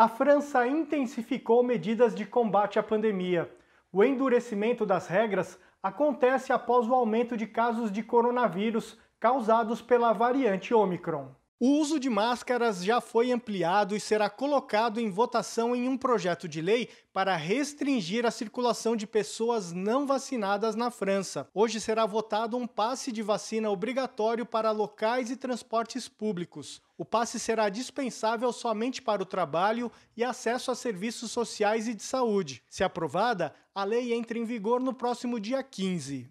A França intensificou medidas de combate à pandemia. O endurecimento das regras acontece após o aumento de casos de coronavírus causados pela variante Omicron. O uso de máscaras já foi ampliado e será colocado em votação em um projeto de lei para restringir a circulação de pessoas não vacinadas na França. Hoje será votado um passe de vacina obrigatório para locais e transportes públicos. O passe será dispensável somente para o trabalho e acesso a serviços sociais e de saúde. Se aprovada, a lei entra em vigor no próximo dia 15.